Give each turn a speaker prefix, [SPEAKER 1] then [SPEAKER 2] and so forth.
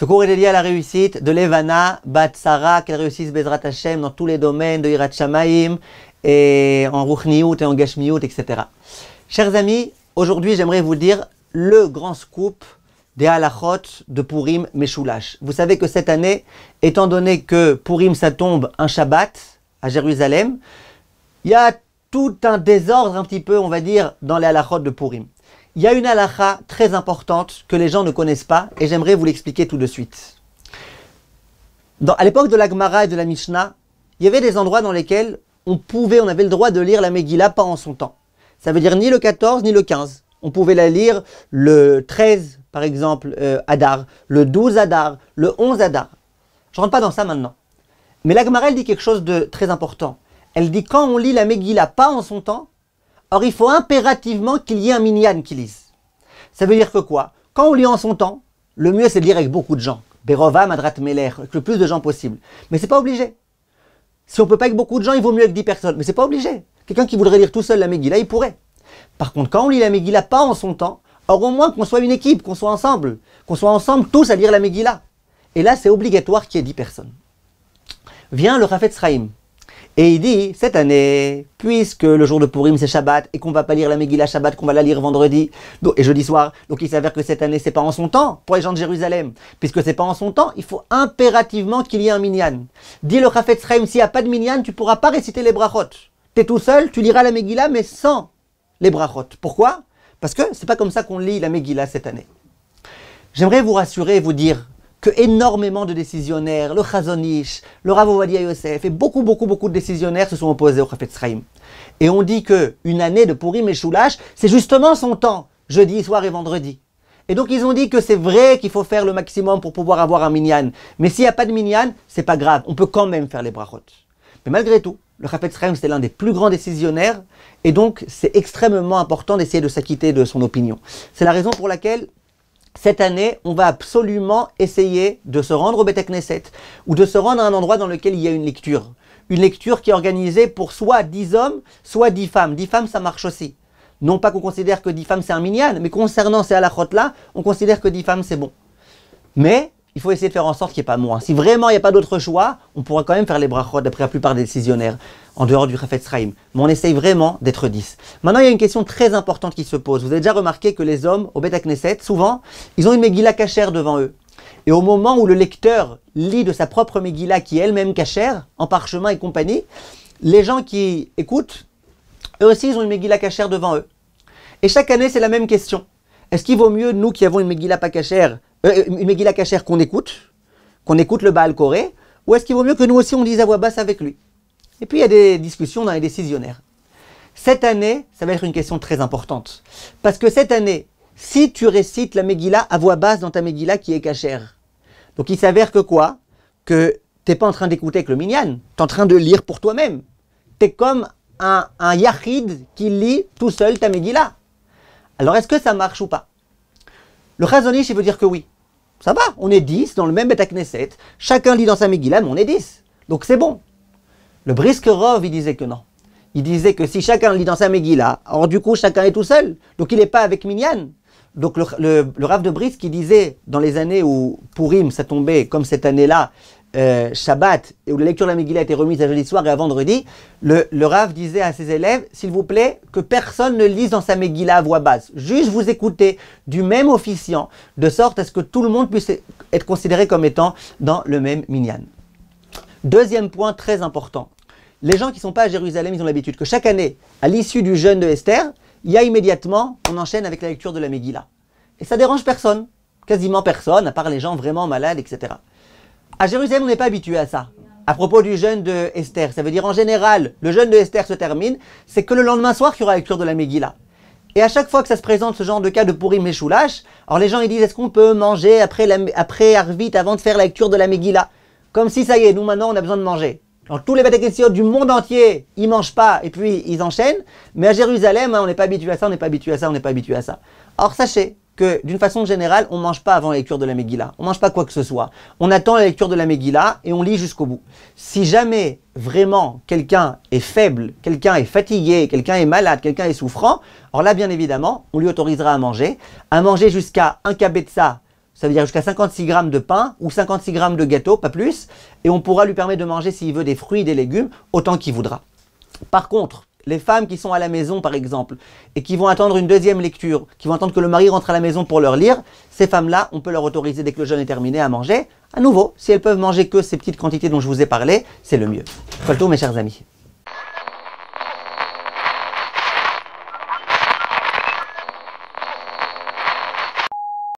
[SPEAKER 1] Ce cours est dédié à la réussite de Levana Batsara, qu'elle réussisse Bezrat Hashem dans tous les domaines de Hirat Shamaim, et en Ruchniout et en Gashmiout, etc. Chers amis, aujourd'hui j'aimerais vous dire le grand scoop des halachot de Purim Meshulash. Vous savez que cette année, étant donné que Purim ça tombe un Shabbat à Jérusalem, il y a tout un désordre un petit peu, on va dire, dans les halachot de Purim il y a une halakha très importante que les gens ne connaissent pas et j'aimerais vous l'expliquer tout de suite. Dans, à l'époque de l'agmara et de la Mishnah, il y avait des endroits dans lesquels on pouvait, on avait le droit de lire la Megillah pas en son temps. Ça veut dire ni le 14 ni le 15. On pouvait la lire le 13, par exemple, euh, Adar, le 12 Adar, le 11 Adar. Je ne rentre pas dans ça maintenant. Mais l'agmara, elle dit quelque chose de très important. Elle dit quand on lit la Megillah pas en son temps, Or, il faut impérativement qu'il y ait un minyan qui lise. Ça veut dire que quoi Quand on lit en son temps, le mieux c'est de lire avec beaucoup de gens. Berova, Madrat Meller, avec le plus de gens possible. Mais c'est pas obligé. Si on peut pas avec beaucoup de gens, il vaut mieux avec 10 personnes. Mais c'est pas obligé. Quelqu'un qui voudrait lire tout seul la Megillah, il pourrait. Par contre, quand on lit la Megillah pas en son temps, or au moins qu'on soit une équipe, qu'on soit ensemble, qu'on soit ensemble tous à lire la Megillah. Et là, c'est obligatoire qu'il y ait 10 personnes. Vient le Rafet Sraim. Et il dit, cette année, puisque le jour de Purim c'est Shabbat et qu'on va pas lire la Megillah Shabbat, qu'on va la lire vendredi et jeudi soir, donc il s'avère que cette année c'est pas en son temps pour les gens de Jérusalem. Puisque c'est pas en son temps, il faut impérativement qu'il y ait un minyan. Dis le Chafetz Chaim, s'il n'y a pas de minyan, tu pourras pas réciter les brachot. es tout seul, tu liras la Megillah mais sans les brachot. Pourquoi Parce que c'est pas comme ça qu'on lit la Megillah cette année. J'aimerais vous rassurer et vous dire que énormément de décisionnaires, le Chazonish, le Rav Ovadia Yosef et beaucoup, beaucoup, beaucoup de décisionnaires se sont opposés au Chafetz Chaim. Et on dit que une année de pourri et c'est justement son temps, jeudi soir et vendredi. Et donc ils ont dit que c'est vrai qu'il faut faire le maximum pour pouvoir avoir un minyan. Mais s'il n'y a pas de minyan, c'est pas grave, on peut quand même faire les brachot. Mais malgré tout, le Chafetz Chaim, c'est l'un des plus grands décisionnaires, et donc c'est extrêmement important d'essayer de s'acquitter de son opinion. C'est la raison pour laquelle cette année, on va absolument essayer de se rendre au Beth ou de se rendre à un endroit dans lequel il y a une lecture. Une lecture qui est organisée pour soit 10 hommes, soit 10 femmes. 10 femmes, ça marche aussi. Non pas qu'on considère que 10 femmes c'est un minial, mais concernant ces halakhot là, on considère que 10 femmes c'est bon. Mais il faut essayer de faire en sorte qu'il n'y ait pas moins. Si vraiment il n'y a pas d'autre choix, on pourra quand même faire les brachot d'après la plupart des décisionnaires, en dehors du Rafet Sraim. Mais on essaye vraiment d'être 10. Maintenant, il y a une question très importante qui se pose. Vous avez déjà remarqué que les hommes, au Bet Knesset, souvent, ils ont une Megillah cachère devant eux. Et au moment où le lecteur lit de sa propre Megillah, qui est elle-même cachère, en parchemin et compagnie, les gens qui écoutent, eux aussi, ils ont une Megillah cachère devant eux. Et chaque année, c'est la même question. Est-ce qu'il vaut mieux, nous qui avons une Megillah pas cachère, euh, une euh, Megillah Kacher qu'on écoute, qu'on écoute le Baal Corée, ou est-ce qu'il vaut mieux que nous aussi on dise à voix basse avec lui Et puis il y a des discussions dans les décisionnaires. Cette année, ça va être une question très importante. Parce que cette année, si tu récites la Megillah à voix basse dans ta Megillah qui est cachère, donc il s'avère que quoi Que t'es pas en train d'écouter avec le minyan, t'es en train de lire pour toi-même. T'es comme un, un qui lit tout seul ta Megillah. Alors est-ce que ça marche ou pas Le Chazonish, il veut dire que oui. Ça va, on est 10 dans le même Beta Knesset. Chacun lit dans sa Megillah, mais on est 10. Donc c'est bon. Le Briskerov, il disait que non. Il disait que si chacun lit dans sa Megillah, alors du coup, chacun est tout seul. Donc il n'est pas avec Minyan. Donc le, le, de brisque, il disait dans les années où Pourim ça tombait comme cette année-là, euh, Shabbat, et où la lecture de la Megillah était remise à jeudi soir et à vendredi, le, le Rav disait à ses élèves, s'il vous plaît, que personne ne lise dans sa Megillah à voix basse. Juste vous écoutez du même officiant, de sorte à ce que tout le monde puisse être considéré comme étant dans le même minyan. Deuxième point très important. Les gens qui ne sont pas à Jérusalem, ils ont l'habitude que chaque année, à l'issue du jeûne de Esther, il y a immédiatement, on enchaîne avec la lecture de la Megillah. Et ça dérange personne, quasiment personne, à part les gens vraiment malades, etc. À Jérusalem, on n'est pas habitué à ça. À propos du jeûne de Esther, ça veut dire en général, le jeûne de Esther se termine, c'est que le lendemain soir qu'il y aura la lecture de la Megillah. Et à chaque fois que ça se présente ce genre de cas de pourri méchoulaches alors les gens ils disent est-ce qu'on peut manger après, la, après Arvit avant de faire la lecture de la Megillah Comme si ça y est, nous maintenant on a besoin de manger. Alors tous les Batakessiot du monde entier, ils mangent pas et puis ils enchaînent, mais à Jérusalem, hein, on n'est pas habitué à ça, on n'est pas habitué à ça, on n'est pas habitué à ça. Or sachez d'une façon générale, on ne mange pas avant la lecture de la Megillah. On mange pas quoi que ce soit. On attend la lecture de la Megillah et on lit jusqu'au bout. Si jamais vraiment quelqu'un est faible, quelqu'un est fatigué, quelqu'un est malade, quelqu'un est souffrant, alors là, bien évidemment, on lui autorisera à manger. À manger jusqu'à un kabetza, ça veut dire jusqu'à 56 grammes de pain ou 56 grammes de gâteau, pas plus. Et on pourra lui permettre de manger s'il veut des fruits, des légumes, autant qu'il voudra. Par contre, les femmes qui sont à la maison, par exemple, et qui vont attendre une deuxième lecture, qui vont attendre que le mari rentre à la maison pour leur lire, ces femmes-là, on peut leur autoriser dès que le jeûne est terminé à manger. À nouveau, si elles peuvent manger que ces petites quantités dont je vous ai parlé, c'est le mieux. Voilà tout, mes chers amis.